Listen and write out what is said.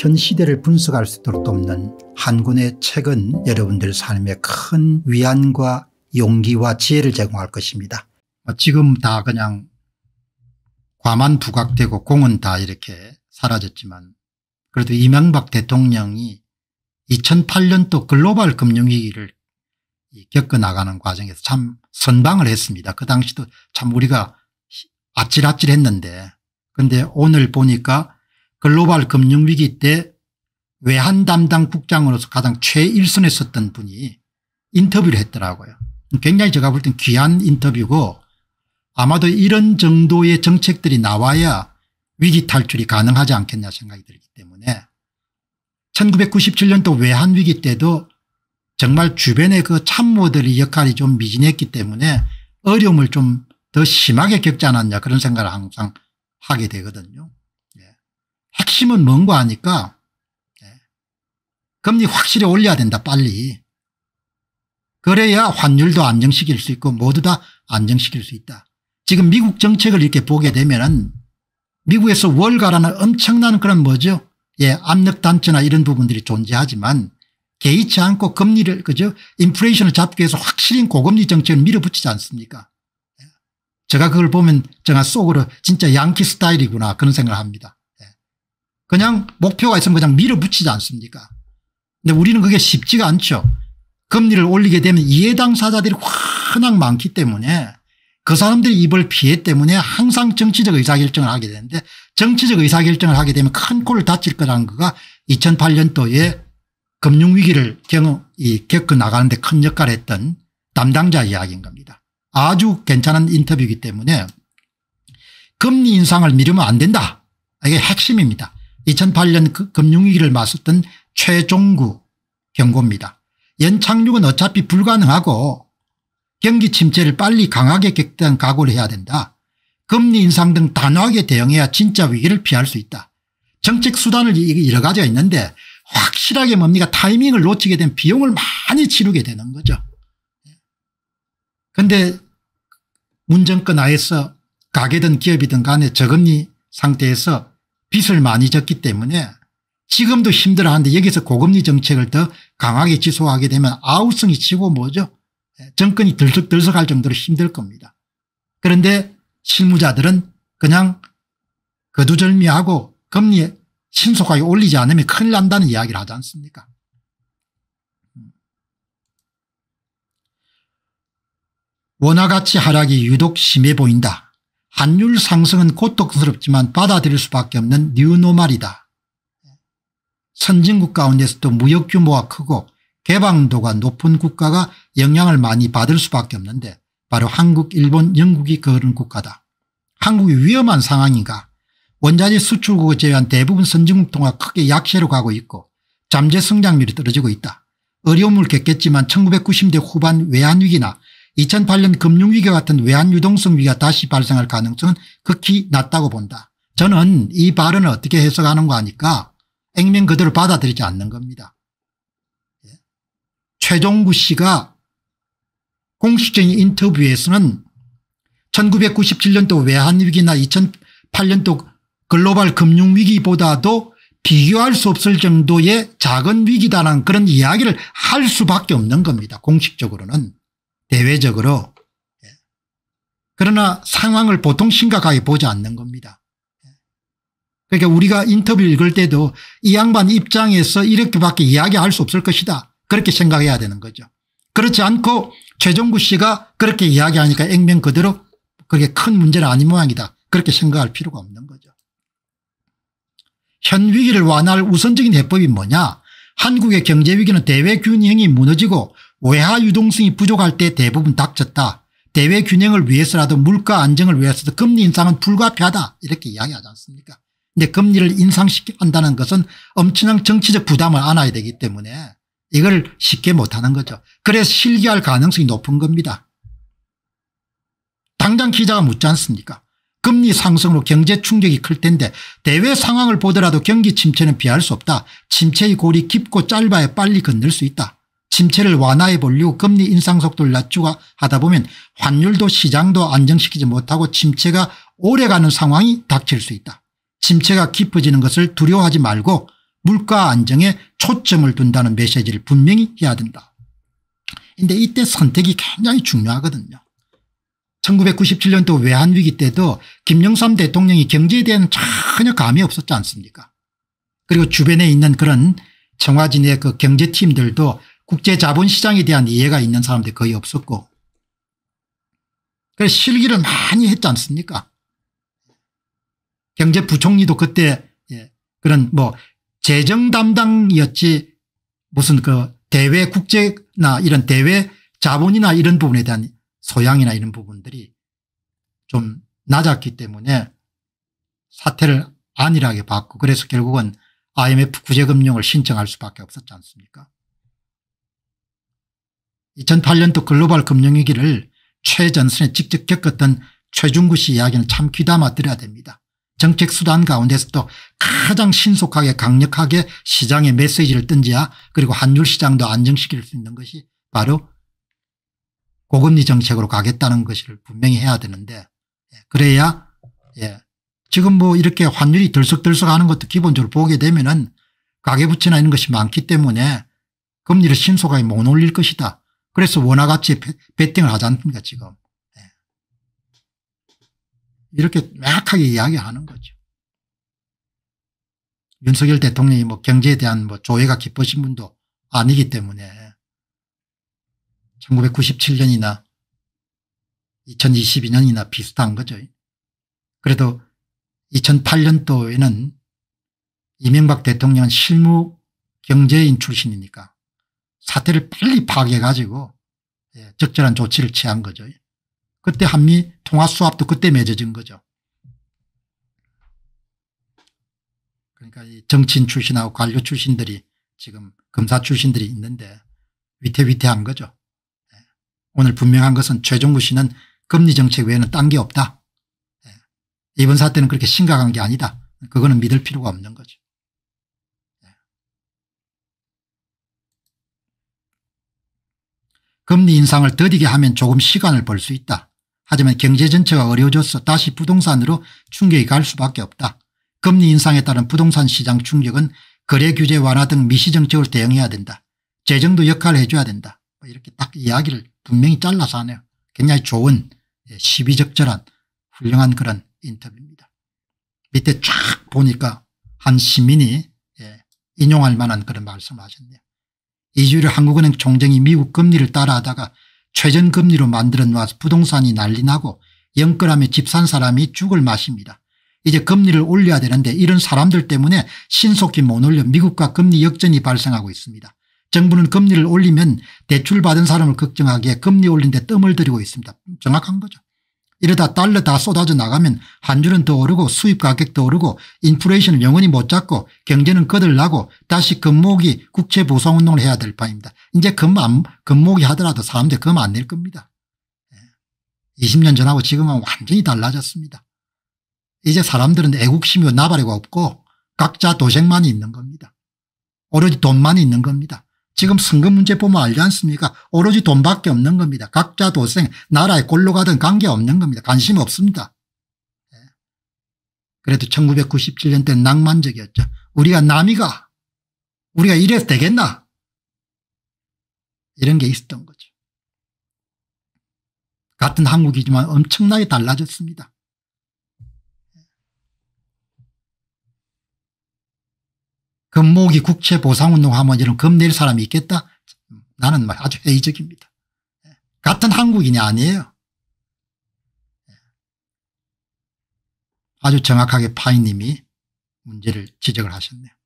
현 시대를 분석할 수 있도록 돕는 한 권의 책은 여러분들 삶에 큰 위안과 용기와 지혜를 제공할 것입니다. 뭐 지금 다 그냥 과만 부각되고 공은 다 이렇게 사라졌지만 그래도 이명박 대통령이 2008년도 글로벌 금융위기를 겪어나가는 과정에서 참 선방을 했습니다. 그 당시도 참 우리가 아찔아찔했는데 근데 오늘 보니까 글로벌 금융위기 때 외환 담당 국장으로서 가장 최일선에 섰던 분이 인터뷰를 했더라고요. 굉장히 제가 볼 땐 귀한 인터뷰고 아마도 이런 정도의 정책들이 나와야 위기 탈출이 가능하지 않겠냐 생각이 들기 때문에 1997년도 외환위기 때도 정말 주변의 그참모들이 역할이 좀 미진했기 때문에 어려움을 좀 더 심하게 겪지 않았냐 그런 생각을 항상 하게 되거든요. 핵심은 뭔고 하니까 예. 금리 확실히 올려야 된다 빨리. 그래야 환율도 안정시킬 수 있고 모두 다 안정시킬 수 있다. 지금 미국 정책을 이렇게 보게 되면은 미국에서 월가라는 엄청난 그런 뭐죠? 예, 압력 단체나 이런 부분들이 존재하지만 개의치 않고 금리를 그죠? 인플레이션을 잡기 위해서 확실히 고금리 정책을 밀어붙이지 않습니까? 예. 제가 그걸 보면 제가 속으로 진짜 양키 스타일이구나 그런 생각을 합니다. 그냥 목표가 있으면 그냥 밀어붙이지 않습니까 근데 우리는 그게 쉽지가 않죠. 금리를 올리게 되면 이해당사자들이 워낙 많기 때문에 그 사람들이 입을 피해 때문에 항상 정치적 의사결정을 하게 되는데 정치적 의사결정을 하게 되면 큰 코를 다칠 거라는 거가 2008년도에 금융위기를 겪어 나가는데 큰 역할을 했던 담당자 이야기인 겁니다. 아주 괜찮은 인터뷰이기 때문에 금리 인상을 미루면 안 된다. 이게 핵심입니다. 2008년 그 금융위기를 맞섰던 최종구 경고입니다. 연착륙은 어차피 불가능하고 경기 침체를 빨리 강하게 격대한 각오를 해야 된다. 금리 인상 등 단호하게 대응해야 진짜 위기를 피할 수 있다. 정책 수단을 여러 가지가 있는데 확실하게 뭡니까 타이밍을 놓치게 된 비용을 많이 치르게 되는 거죠. 그런데 문정권 하에서 가게든 기업이든 간에 저금리 상태에서 빚을 많이 졌기 때문에 지금도 힘들어하는데 여기서 고금리 정책을 더 강하게 지속하게 되면 아우성이 치고 뭐죠 예, 정권이 들썩들썩할 정도로 힘들 겁니다. 그런데 실무자들은 그냥 거두절미하고 금리 신속하게 올리지 않으면 큰일 난다는 이야기를 하지 않습니까 원화가치 하락이 유독 심해 보인다. 환율 상승은 고통스럽지만 받아들일 수밖에 없는 뉴노말이다. 선진국 가운데서도 무역 규모가 크고 개방도가 높은 국가가 영향을 많이 받을 수밖에 없는데 바로 한국, 일본, 영국이 그런 국가다. 한국이 위험한 상황인가 원자재 수출국을 제외한 대부분 선진국 통화 크게 약세로 가고 있고 잠재 성장률이 떨어지고 있다. 어려움을 겪겠지만 1990대 후반 외환위기나 2008년 금융위기 와 같은 외환유동성 위기가 다시 발생할 가능성은 극히 낮다고 본다. 저는 이 발언을 어떻게 해석하는가 하니까 액면 그대로 받아들이지 않는 겁니다. 예. 최종구 씨가 공식적인 인터뷰에서는 1997년도 외환위기나 2008년도 글로벌 금융위기보다도 비교할 수 없을 정도의 작은 위기다라는 그런 이야기를 할 수밖에 없는 겁니다. 공식적으로는. 대외적으로 예. 그러나 상황을 보통 심각하게 보지 않는 겁니다. 예. 그러니까 우리가 인터뷰 읽을 때도 이 양반 입장에서 이렇게밖에 이야기할 수 없을 것이다. 그렇게 생각해야 되는 거죠. 그렇지 않고 최종구 씨가 그렇게 이야기하니까 액면 그대로 그게 큰 문제는 아닌 모양이다. 그렇게 생각할 필요가 없는 거죠. 현 위기를 완화할 우선적인 해법이 뭐냐. 한국의 경제 위기는 대외 균형이 무너지고 외화 유동성이 부족할 때 대부분 닥쳤다. 대외 균형을 위해서라도 물가 안정을 위해서도 금리 인상은 불가피하다 이렇게 이야기하지 않습니까 근데 금리를 인상시킨다는 것은 엄청난 정치적 부담을 안아야 되기 때문에 이걸 쉽게 못하는 거죠. 그래서 실기할 가능성이 높은 겁니다. 당장 기자가 묻지 않습니까 금리 상승으로 경제 충격이 클 텐데 대외 상황을 보더라도 경기 침체는 피할 수 없다. 침체의 골이 깊고 짧아야 빨리 건널 수 있다. 침체를 완화해 보려고 금리 인상 속도를 낮추고 하다 보면 환율도 시장도 안정시키지 못하고 침체가 오래가는 상황이 닥칠 수 있다. 침체가 깊어지는 것을 두려워하지 말고 물가 안정에 초점을 둔다는 메시지를 분명히 해야 된다. 근데 이때 선택이 굉장히 중요하거든요. 1997년도 외환위기 때도 김영삼 대통령이 경제에 대한 전혀 감이 없었지 않습니까 그리고 주변에 있는 그런 청와진의 그 경제팀들도 국제 자본시장에 대한 이해가 있는 사람들 이 거의 없었고 그래서 실기를 많이 했지 않습니까 경제부총리도 그때 예, 그런 뭐 재정 담당이었지 무슨 그 대외 국제나 이런 대외 자본이나 이런 부분에 대한 소양이나 이런 부분들이 좀 낮았기 때문에 사태를 안일하게 봤고 그래서 결국은 IMF 구제금융을 신청할 수밖에 없었지 않습니까 2008년도 글로벌 금융위기를 최전선에 직접 겪었던 최중구 씨 이야기는 참 귀담아 들어야 됩니다. 정책 수단 가운데서도 가장 신속하게 강력하게 시장에 메시지를 던지야 그리고 한율 시장도 안정시킬 수 있는 것이 바로 고금리 정책으로 가겠다는 것을 분명히 해야 되는데 예, 그래야 예. 지금 뭐 이렇게 환율이 들썩들썩 하는 것도 기본적으로 보게 되면은 가계부채나 이런 것이 많기 때문에 금리를 신속하게 못 올릴 것이다. 그래서 원화같이 배팅을 하지 않습니까 지금. 네. 이렇게 명확하게 이야기하는 거죠. 윤석열 대통령이 뭐 경제에 대한 뭐 조회가 깊으신 분도 아니기 때문에 1997년이나 2022년이나 비슷한 거죠. 그래도 2008년도에는 이명박 대통령은 실무 경제인 출신이니까 사태를 빨리 파악해가지고 예, 적절한 조치를 취한 거죠. 그때 한미 통화 수합도 그때 맺어진 거죠. 그러니까 이 정치인 출신하고 관료 출신들이 지금 검사 출신들이 있는데 위태위태한 거죠. 예. 오늘 분명한 것은 최종구 씨는 금리 정책 외에는 딴 게 없다. 예. 이번 사태는 그렇게 심각한 게 아니다. 그거는 믿을 필요가 없는 거죠. 금리 인상을 더디게 하면 조금 시간을 벌 수 있다. 하지만 경제 전체가 어려워져서 다시 부동산으로 충격이 갈 수밖에 없다. 금리 인상에 따른 부동산 시장 충격은 거래 규제 완화 등 미시정책을 대응해야 된다. 재정도 역할을 해줘야 된다. 뭐 이렇게 딱 이야기를 분명히 잘라서 하네요. 굉장히 좋은 예, 시비적절한 훌륭한 그런 인터뷰입니다. 밑에 쫙 보니까 한 시민이 예, 인용할 만한 그런 말씀을 하셨네요. 이주를 한국은행 총장이 미국 금리를 따라하다가 최전금리로 만들어 놓아서 부동산이 난리나고 영끌하며 집산 사람이 죽을 맛입니다. 이제 금리를 올려야 되는데 이런 사람들 때문에 신속히 못 올려 미국과 금리 역전이 발생하고 있습니다. 정부는 금리를 올리면 대출받은 사람을 걱정하기에 금리 올린 데 뜸을 들이고 있습니다. 정확한 거죠. 이러다 달러 다 쏟아져 나가면 환율은 더 오르고 수입 가격도 오르고 인플레이션을 영원히 못 잡고 경제는 거들나고 다시 금목이 국채 보상 운동을 해야 될바입니다 이제 금목이 하더라도 사람들 금 안 낼 겁니다. 20년 예. 전하고 지금은 완전히 달라졌습니다. 이제 사람들은 애국심이고 나발이고 없고 각자 도생만이 있는 겁니다. 오로지 돈만이 있는 겁니다. 지금 선거 문제보면 알지 않습니까 오로지 돈밖에 없는 겁니다. 각자 도생 나라에 골로 가든 관계없는 겁니다. 관심 없습니다. 예. 그래도 1997년 때는 낭만적이었죠. 우리가 남이가 우리가 이래서 되겠나 이런 게 있었던 거죠. 같은 한국이지만 엄청나게 달라졌습니다. 금모기 그 국채보상운동 하면 이런 겁낼 사람이 있겠다? 나는 아주 회의적입니다. 예. 같은 한국인이 아니에요. 예. 아주 정확하게 파이님이 문제를 지적을 하셨네요.